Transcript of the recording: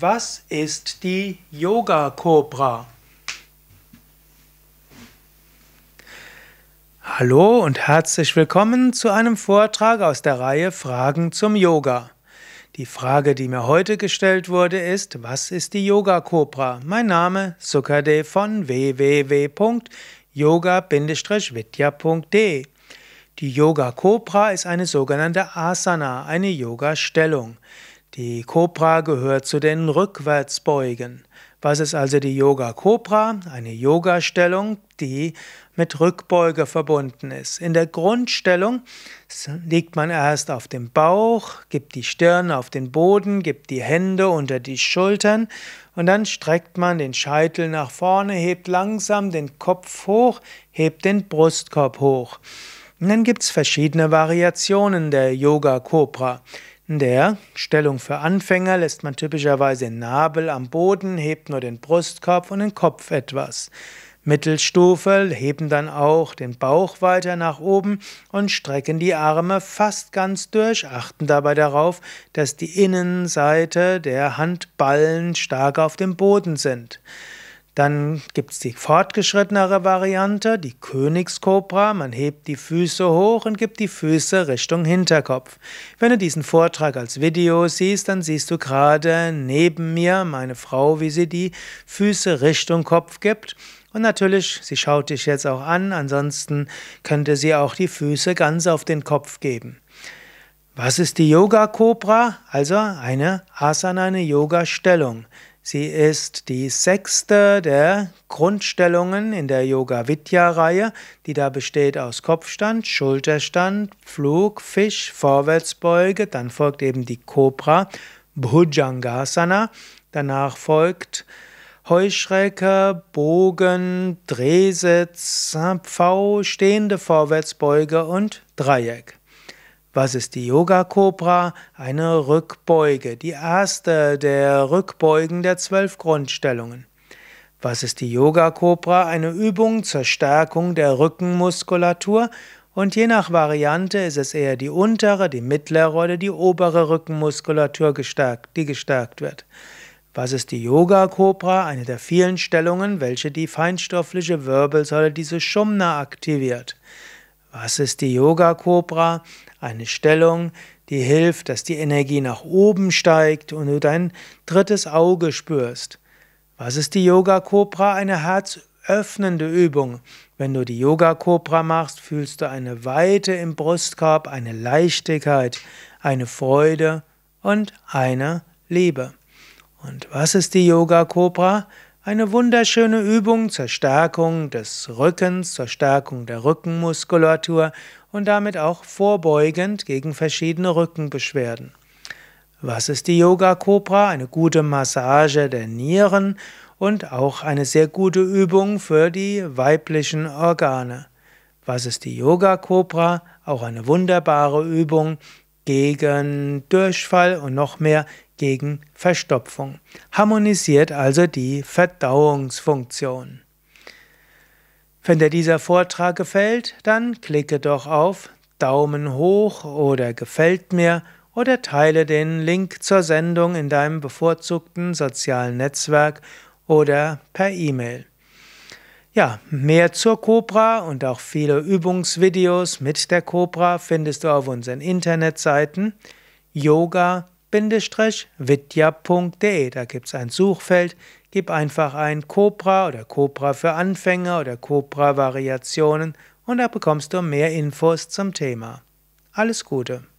Was ist die Yoga kobra Hallo und herzlich willkommen zu einem Vortrag aus der Reihe Fragen zum Yoga. Die Frage, die mir heute gestellt wurde, ist, was ist die Yoga kobra Mein Name Sukade von www.yoga-vidya.de. Die Yoga kobra ist eine sogenannte Asana, eine Yoga-Stellung. Die Kobra gehört zu den Rückwärtsbeugen. Was ist also die Yoga Kobra? Eine Yoga-Stellung, die mit Rückbeuge verbunden ist. In der Grundstellung liegt man erst auf dem Bauch, gibt die Stirn auf den Boden, gibt die Hände unter die Schultern und dann streckt man den Scheitel nach vorne, hebt langsam den Kopf hoch, hebt den Brustkorb hoch. Und dann gibt es verschiedene Variationen der Yoga Kobra. In der Stellung für Anfänger lässt man typischerweise den Nabel am Boden, hebt nur den Brustkorb und den Kopf etwas. Mittelstufe heben dann auch den Bauch weiter nach oben und strecken die Arme fast ganz durch, achten dabei darauf, dass die Innenseite der Handballen stark auf dem Boden sind. Dann gibt es die fortgeschrittenere Variante, die Königskobra. Man hebt die Füße hoch und gibt die Füße Richtung Hinterkopf. Wenn du diesen Vortrag als Video siehst, dann siehst du gerade neben mir meine Frau, wie sie die Füße Richtung Kopf gibt. Und natürlich, sie schaut dich jetzt auch an, ansonsten könnte sie auch die Füße ganz auf den Kopf geben. Was ist die Yoga kobra Also eine Asana, eine Yoga-Stellung. Sie ist die sechste der Grundstellungen in der Yoga Vidya Reihe, die da besteht aus Kopfstand, Schulterstand, Flug, Fisch, Vorwärtsbeuge, dann folgt eben die Cobra, Bhujangasana, danach folgt Heuschrecke, Bogen, Drehsitz, Pfau, stehende Vorwärtsbeuge und Dreieck. Was ist die Yoga Cobra? Eine Rückbeuge, die erste der Rückbeugen der zwölf Grundstellungen. Was ist die Yoga Cobra? Eine Übung zur Stärkung der Rückenmuskulatur und je nach Variante ist es eher die untere, die mittlere oder die obere Rückenmuskulatur gestärkt, die gestärkt wird. Was ist die Yoga Cobra? Eine der vielen Stellungen, welche die feinstoffliche Wirbelsäule, diese Schumna, aktiviert. Was ist die Yoga Cobra? Eine Stellung, die hilft, dass die Energie nach oben steigt und du dein drittes Auge spürst. Was ist die Yoga Cobra? Eine herzöffnende Übung. Wenn du die Yoga Cobra machst, fühlst du eine Weite im Brustkorb, eine Leichtigkeit, eine Freude und eine Liebe. Und was ist die Yoga Cobra? Eine wunderschöne Übung zur Stärkung des Rückens, zur Stärkung der Rückenmuskulatur und damit auch vorbeugend gegen verschiedene Rückenbeschwerden. Was ist die Yoga Cobra? Eine gute Massage der Nieren und auch eine sehr gute Übung für die weiblichen Organe. Was ist die Yoga Cobra? Auch eine wunderbare Übung gegen Durchfall und noch mehr gegen Verstopfung. Harmonisiert also die Verdauungsfunktion. Wenn dir dieser Vortrag gefällt, dann klicke doch auf Daumen hoch oder gefällt mir oder teile den Link zur Sendung in deinem bevorzugten sozialen Netzwerk oder per E-Mail. Ja, mehr zur Cobra und auch viele Übungsvideos mit der Cobra findest du auf unseren Internetseiten yoga.com vidya.de. Da gibt es ein Suchfeld. Gib einfach ein Cobra oder Cobra für Anfänger oder Cobra Variationen und da bekommst du mehr Infos zum Thema. Alles Gute!